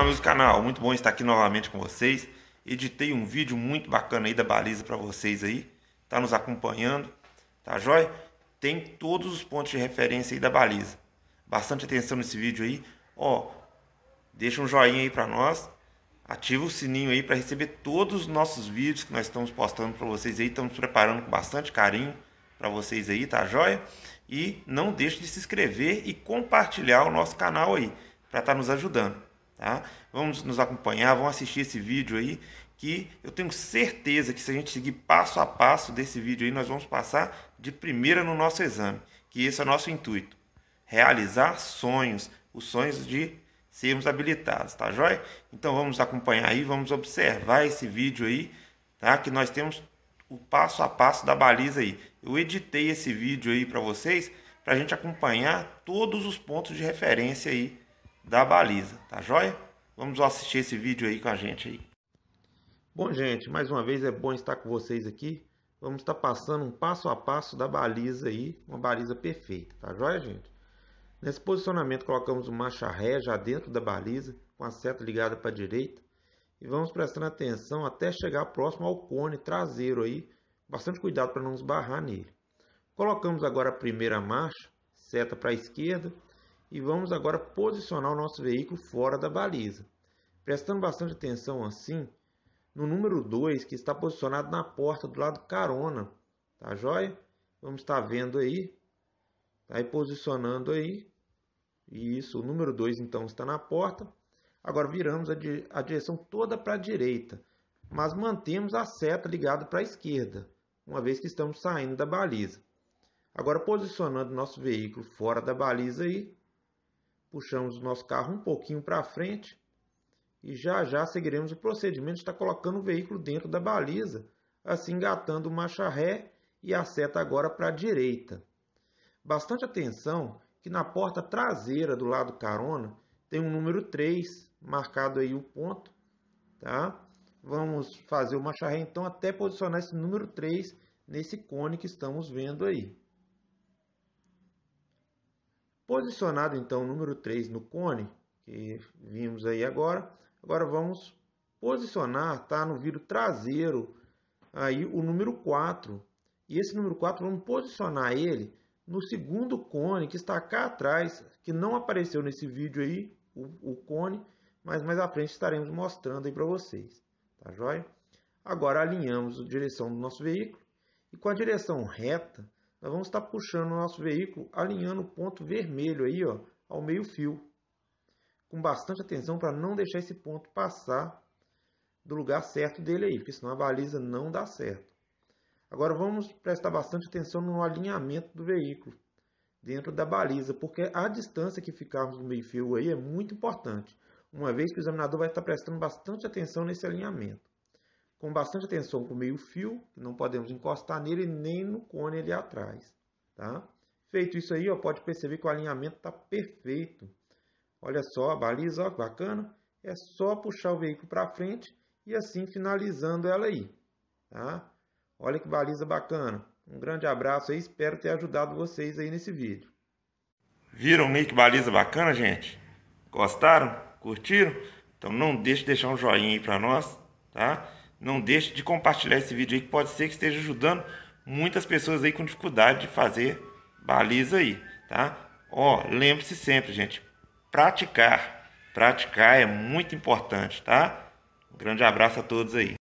Fala amigos do canal, muito bom estar aqui novamente com vocês. Editei um vídeo muito bacana aí da baliza para vocês aí. Tá nos acompanhando, tá joia? Tem todos os pontos de referência aí da baliza. Bastante atenção nesse vídeo aí. Ó, deixa um joinha aí para nós. Ativa o sininho aí para receber todos os nossos vídeos que nós estamos postando para vocês aí. Estamos preparando com bastante carinho para vocês aí, tá joia? E não deixe de se inscrever e compartilhar o nosso canal aí para estar tá nos ajudando. Tá? Vamos nos acompanhar, vamos assistir esse vídeo aí, que eu tenho certeza que se a gente seguir passo a passo desse vídeo aí, nós vamos passar de primeira no nosso exame, que esse é o nosso intuito, realizar sonhos, os sonhos de sermos habilitados, tá joia? Então vamos acompanhar aí, vamos observar esse vídeo aí, tá? Que nós temos o passo a passo da baliza aí. Eu editei esse vídeo aí para vocês, para a gente acompanhar todos os pontos de referência aí da baliza, tá joia? Vamos assistir esse vídeo aí com a gente aí. Bom, gente, mais uma vez é bom estar com vocês aqui. Vamos estar passando um passo a passo da baliza aí, uma baliza perfeita, tá joia, gente? Nesse posicionamento colocamos o marcha ré já dentro da baliza, com a seta ligada para a direita. E vamos prestando atenção até chegar próximo ao cone traseiro aí, bastante cuidado para não esbarrar nele. Colocamos agora a primeira marcha, seta para a esquerda, e vamos agora posicionar o nosso veículo fora da baliza, prestando bastante atenção assim no número 2 que está posicionado na porta do lado carona, tá joia? Vamos estar vendo aí, tá? aí posicionando aí, e isso, o número 2 então está na porta. Agora viramos a, di a direção toda para a direita, mas mantemos a seta ligada para a esquerda, uma vez que estamos saindo da baliza. Agora posicionando nosso veículo fora da baliza aí, puxamos o nosso carro um pouquinho para frente e já já seguiremos o procedimento de estar tá colocando o veículo dentro da baliza, assim engatando o marcha ré e a seta agora para a direita. Bastante atenção que na porta traseira do lado carona tem um número 3 marcado aí o ponto, tá? Vamos fazer o marcha ré então até posicionar esse número 3 nesse cone que estamos vendo aí. Posicionado então o número 3 no cone, que vimos aí agora, agora vamos posicionar, tá, no vidro traseiro, aí o número 4. E esse número 4 vamos posicionar ele no segundo cone que está cá atrás, que não apareceu nesse vídeo aí, o, o cone, mas mais à frente estaremos mostrando aí para vocês, tá joia? Agora alinhamos a direção do nosso veículo e com a direção reta nós vamos estar puxando o nosso veículo alinhando o ponto vermelho aí, ó, ao meio fio. Com bastante atenção para não deixar esse ponto passar do lugar certo dele aí, porque senão a baliza não dá certo. Agora vamos prestar bastante atenção no alinhamento do veículo dentro da baliza, porque a distância que ficarmos do meio fio aí é muito importante, uma vez que o examinador vai estar prestando bastante atenção nesse alinhamento com bastante atenção com o meio fio, que não podemos encostar nele nem no cone ali atrás. Tá? Feito isso aí, ó, pode perceber que o alinhamento está perfeito. Olha só a baliza, ó, que bacana. É só puxar o veículo para frente e assim finalizando ela aí. Tá? Olha que baliza bacana. Um grande abraço aí, espero ter ajudado vocês aí nesse vídeo. Viram meio que baliza bacana, gente? Gostaram? Curtiram? Então não deixe de deixar um joinha aí para nós, tá? não deixe de compartilhar esse vídeo aí que pode ser que esteja ajudando muitas pessoas aí com dificuldade de fazer baliza aí, tá? Ó, lembre-se sempre, gente, praticar, praticar é muito importante, tá? Um grande abraço a todos aí.